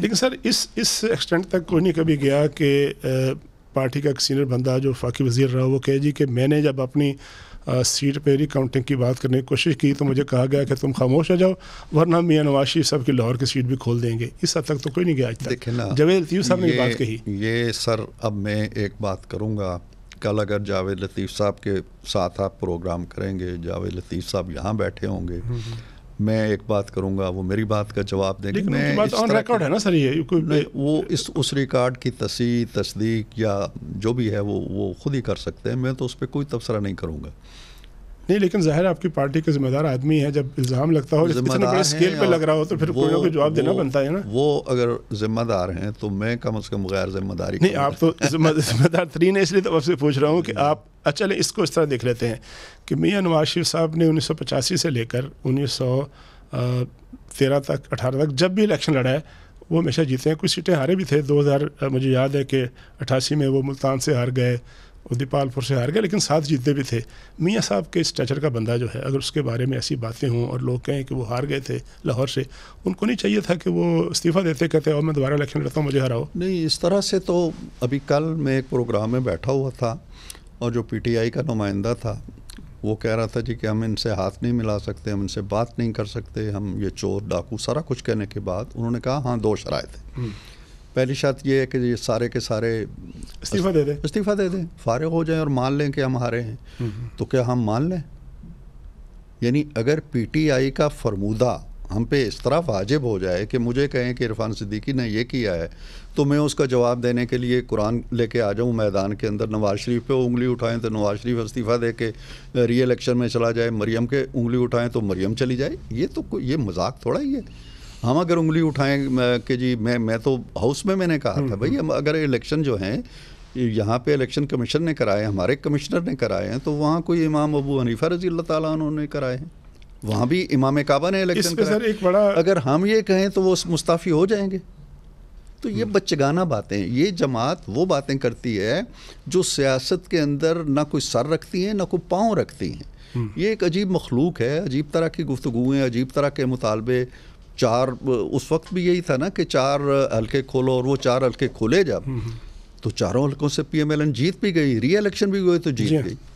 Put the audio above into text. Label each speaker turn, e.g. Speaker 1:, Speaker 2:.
Speaker 1: लेकिन सर इस इस एक्सटेंट तक कोई नहीं कभी गया कि पार्टी का एक सीनियर बंदा जो फाकी वजीर रहा वो कहे जी कि मैंने जब अपनी सीट पे रिकाउंटिंग की बात करने की कोशिश की तो मुझे कहा गया कि तुम खामोश हो जाओ वरना मियाँ नवाज शरीफ साहब की लाहौर की सीट भी खोल देंगे इस हद तक तो कोई नहीं गया आज तक ना जावेद लतीफ़ साहब ने ये बात कही
Speaker 2: ये सर अब मैं एक बात करूँगा कल अगर जावेद लतीफ़ साहब के साथ आप प्रोग्राम करेंगे जावेद लतीफ़ साहब यहाँ बैठे होंगे हम्म, हम्म। मैं एक बात करूंगा वो मेरी बात का जवाब देंगे मैं बात ऑन रिकॉर्ड है ना सर ये नहीं वो इस उस रिकॉर्ड की तसी तस्दीक या जो भी है वो वो खुद ही कर सकते हैं मैं तो उस पर कोई तबसरा नहीं करूँगा
Speaker 1: नहीं लेकिन जाहिर आपकी पार्टी के जिम्मेदार आदमी है जब इल्ज़ाम लगता हो बड़े स्केल पे लग रहा हो तो फिर कोई ना कोई जवाब देना बनता है
Speaker 2: ना वो अगर
Speaker 1: जिम्मेदार हैं तो मैं कम अज़ कम गैर जिम्मेदारी नहीं आप तो जिम्मेदार तरीन तो है इसलिए तो आपसे पूछ रहा हूँ कि आप अच्छा इसको इस तरह देख लेते हैं कि मियाँ नवाज शरीफ साहब ने उन्नीस सौ पचासी से लेकर उन्नीस सौ तेरह तक अठारह तक जब भी इलेक्शन लड़ा है वो हमेशा जीते हैं कुछ सीटें हारे भी थे हज़ार मुझे याद है कि अट्ठासी में वो मुल्तान से हार गए दीपालपुर से हार गए लेकिन साथ जीतते भी थे मियाँ साहब के स्टैचर का बंदा जो है अगर उसके बारे में ऐसी बातें हों और लोग कहें कि वो हार गए थे लाहौर से उनको नहीं चाहिए था कि वो इस्तीफ़ा देते कहते और मैं दोबारा इलेक्शन लड़ता हूँ मुझे हराओ नहीं इस तरह से तो अभी कल मैं एक प्रोग्राम में बैठा हुआ
Speaker 2: था और जो आई का नुमाइंदा था वो कह रहा था जी कि हम इनसे हाथ नहीं मिला सकते हम इनसे बात नहीं कर सकते हम ये चोर डाकू सारा कुछ कहने के बाद उन्होंने कहा हाँ दो शराय थे हम्म। पहली शर्त ये है कि ये सारे के सारे इस्तीफ़ा दे दें इस्तीफ़ा दे दें फारग हो जाएं और मान लें कि हम हारे हैं हम्म, हम्म। तो क्या हम मान लें यानी अगर पीटीआई का फरमूदा हम पे इस तरह वाजिब हो जाए कि मुझे कहें कि इरफान सिद्दीकी ने ये किया है तो मैं उसका जवाब देने के लिए कुरान लेके आ जाऊं मैदान के अंदर नवाज शरीफ पे उंगली उठाएं तो नवाज शरीफ इस्तीफ़ा दे के री में चला जाए मरियम के उंगली उठाएं तो मरियम चली जाए ये तो ये मजाक थोड़ा ही है हम अगर उंगली उठाएं कि जी मैं मैं तो हाउस में मैंने कहा था हम्म, भाई हम्म। हम अगर इलेक्शन जो हैं यहाँ पे इलेक्शन कमीशन ने कराए हमारे कमिश्नर ने कराए हैं तो वहाँ कोई इमाम अबू हनीफा रजी अल्लाह ताला ने कराए हैं वहाँ भी इमाम काबा ने इलेक्शन कराए एक बड़ा अगर हम ये कहें तो वो मुस्ताफ़ी हो जाएंगे तो ये हम्म। बच्चगाना बातें ये जमात वो बातें करती है जो सियासत के अंदर ना कोई सर रखती हैं ना कोई पाँव रखती हैं ये एक अजीब मखलूक है अजीब तरह की गुफ्तु अजीब तरह के मुतालबे चार उस वक्त भी यही था ना कि चार हल्के खोलो और वो चार हल्के खोले जब हम्म, हम्म। तो चारों हल्कों से पीएमएलएन जीत भी गई री इलेक्शन भी हुए तो जीत हाँ। गई